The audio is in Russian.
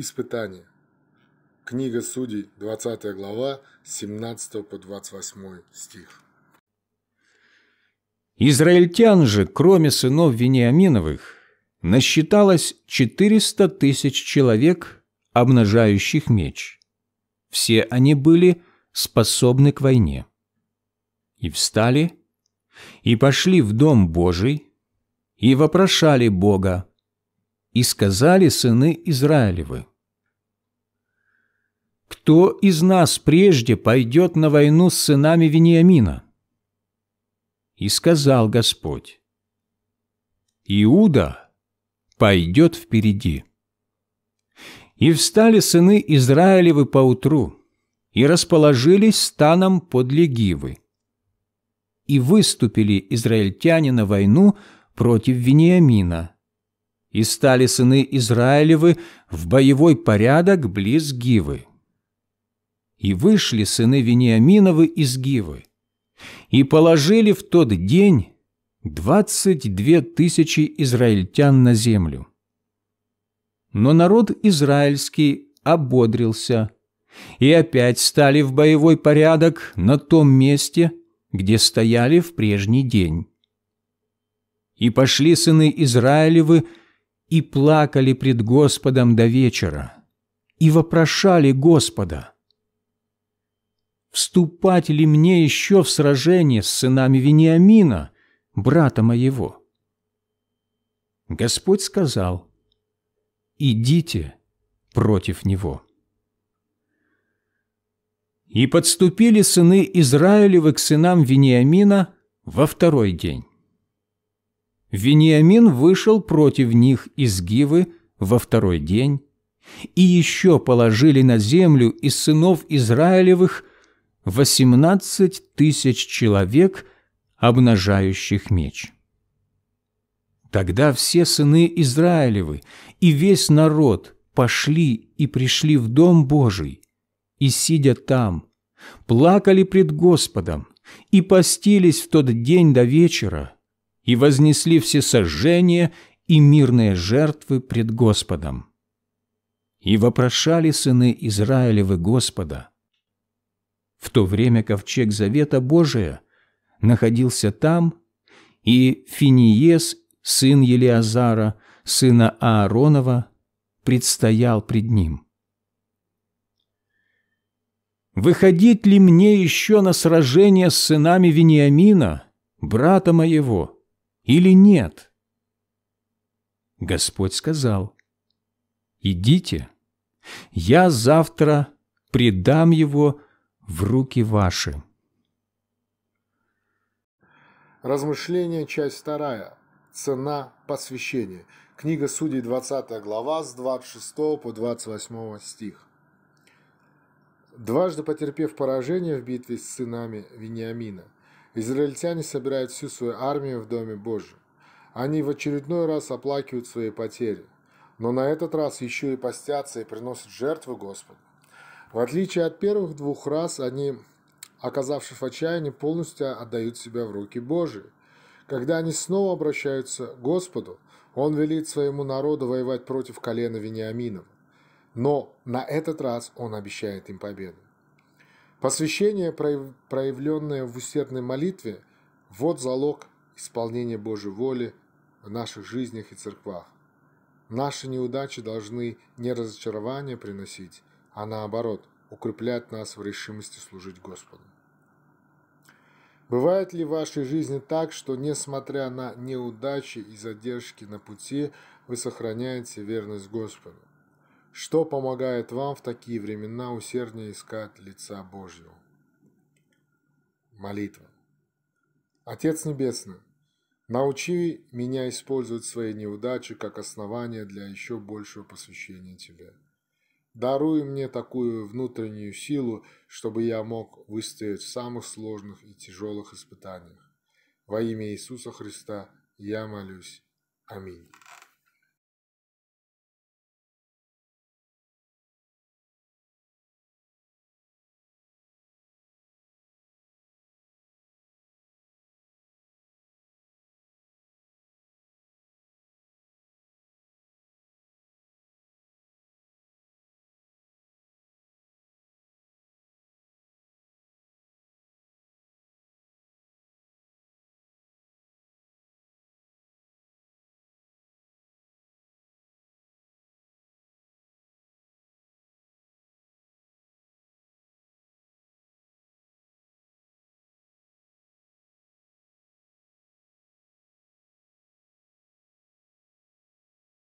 Испытание. Книга Судей, 20 глава, 17 по 28 стих. Израильтян же, кроме сынов Вениаминовых, насчиталось 400 тысяч человек, обнажающих меч. Все они были способны к войне. И встали, и пошли в дом Божий, и вопрошали Бога, и сказали сыны Израилевы, кто из нас прежде пойдет на войну с сынами Вениамина? И сказал Господь, Иуда пойдет впереди. И встали сыны Израилевы поутру, и расположились станом под Легивы. И выступили израильтяне на войну против Вениамина. И стали сыны Израилевы в боевой порядок близ Гивы и вышли сыны Вениаминовы из Гивы, и положили в тот день двадцать две тысячи израильтян на землю. Но народ израильский ободрился, и опять стали в боевой порядок на том месте, где стояли в прежний день. И пошли сыны Израилевы, и плакали пред Господом до вечера, и вопрошали Господа, вступать ли мне еще в сражение с сынами Вениамина, брата моего? Господь сказал, идите против него. И подступили сыны Израилевы к сынам Вениамина во второй день. Вениамин вышел против них из Гивы во второй день, и еще положили на землю из сынов Израилевых восемнадцать тысяч человек, обнажающих меч. Тогда все сыны Израилевы и весь народ пошли и пришли в Дом Божий, и, сидя там, плакали пред Господом, и постились в тот день до вечера, и вознесли все сожжения и мирные жертвы пред Господом. И вопрошали сыны Израилевы Господа, в то время ковчег Завета Божия находился там, и Финиес, сын Елиазара, сына Ааронова, предстоял пред ним. «Выходить ли мне еще на сражение с сынами Вениамина, брата моего, или нет?» Господь сказал, «Идите, я завтра предам его в руки ваши. Размышление, часть вторая. Цена посвящения. Книга Судей, 20 глава, с 26 по 28 стих. Дважды потерпев поражение в битве с сынами Вениамина, израильтяне собирают всю свою армию в Доме Божьем. Они в очередной раз оплакивают свои потери, но на этот раз еще и постятся и приносят жертвы Господу. В отличие от первых двух раз, они, оказавшись в отчаянии, полностью отдают себя в руки Божии. Когда они снова обращаются к Господу, Он велит своему народу воевать против колена Вениаминова. Но на этот раз Он обещает им победу. Посвящение, проявленное в усердной молитве, вот залог исполнения Божьей воли в наших жизнях и церквах. Наши неудачи должны не разочарование приносить, а наоборот, укрепляет нас в решимости служить Господу. Бывает ли в вашей жизни так, что, несмотря на неудачи и задержки на пути, вы сохраняете верность Господу? Что помогает вам в такие времена усерднее искать лица Божьего? Молитва. Отец Небесный, научи меня использовать свои неудачи как основание для еще большего посвящения Тебе. Даруй мне такую внутреннюю силу, чтобы я мог выстоять в самых сложных и тяжелых испытаниях. Во имя Иисуса Христа я молюсь. Аминь.